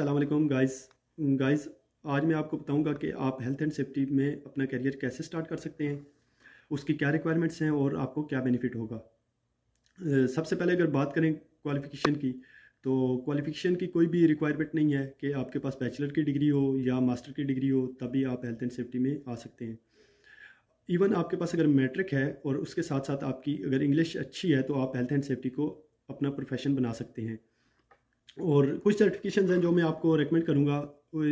Aslam guys guys आज मैं आपको बताऊंगा कि आप हेल्थ एंड सेफ्टी में अपना करियर कैसे स्टार्ट कर सकते हैं उसकी क्या रिक्वायरमेंट्स हैं और आपको क्या बेनिफिट होगा सबसे पहले अगर बात करें क्वालिफ़िकेशन की तो क्वालिफ़िकेशन की कोई भी रिक्वायरमेंट नहीं है कि आपके पास बैचलर की डिग्री हो या मास्टर की डिग्री हो तभी आप हेल्थ एंड सेफ्टी में आ सकते हैं इवन आपके पास अगर मैट्रिक है और उसके साथ साथ आपकी अगर इंग्लिश अच्छी है तो आप हेल्थ एंड सेफ्टी को अपना प्रोफेशन बना सकते हैं और कुछ सर्टिफिकेशन हैं जो मैं आपको रिकमेंड करूँगा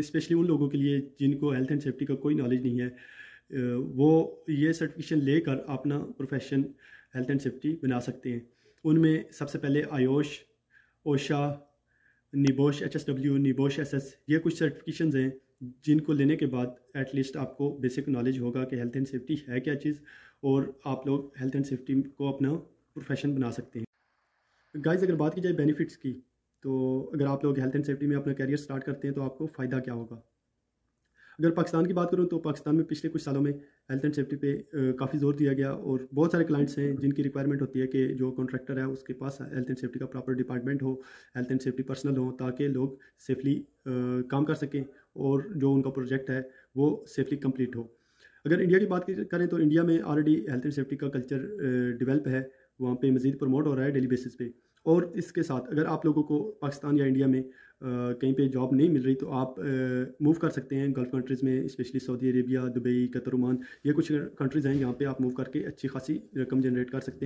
स्पेशली उन लोगों के लिए जिनको हेल्थ एंड सेफ्टी का कोई नॉलेज नहीं है वो ये सर्टिफिकेशन लेकर अपना प्रोफेशन हेल्थ एंड सेफ्टी बना सकते हैं उनमें सबसे पहले IOSH OSHA NEBOSH H S W NEBOSH S S ये कुछ सर्टिफिकेशन हैं जिनको लेने के बाद एटलीस्ट आपको बेसिक नॉलेज होगा कि हेल्थ एंड सेफ्टी है क्या चीज़ और आप लोग हेल्थ एंड सेफ्टी को अपना प्रोफेशन बना सकते हैं गाइज अगर बात की जाए बेनिफिट्स की तो अगर आप लोग हेल्थ एंड सेफ्टी में अपना कैरियर स्टार्ट करते हैं तो आपको फ़ायदा क्या होगा अगर पाकिस्तान की बात करूँ तो पाकिस्तान में पिछले कुछ सालों में हेल्थ एंड सेफ्टी पे काफ़ी जोर दिया गया और बहुत सारे क्लाइंट्स हैं जिनकी रिक्वायरमेंट होती है कि जो कॉन्ट्रैक्टर है उसके पास हेल्थ एंड सेफ्टी का प्रॉपर डिपार्टमेंट हो हेल्थ एंड सेफ्टी पर्सनल हो ताकि लोग सेफली काम कर सकें और जो उनका प्रोजेक्ट है वो सेफली कम्प्लीट हो अगर इंडिया की बात करें तो इंडिया में ऑलरेडी हेल्थ एंड सेफ्टी का कल्चर डिवेल्प है वहाँ पे मज़ीद प्रमोट हो रहा है डेली बेसिस पे और इसके साथ अगर आप लोगों को पाकिस्तान या इंडिया में आ, कहीं पे जॉब नहीं मिल रही तो आप मूव कर सकते हैं गल्फ़ कंट्रीज़ में specially Saudi Arabia Dubai Qatar ये कुछ कंट्रीज़ हैं यहाँ पे आप मूव करके अच्छी खासी रकम जनरेट कर सकते हैं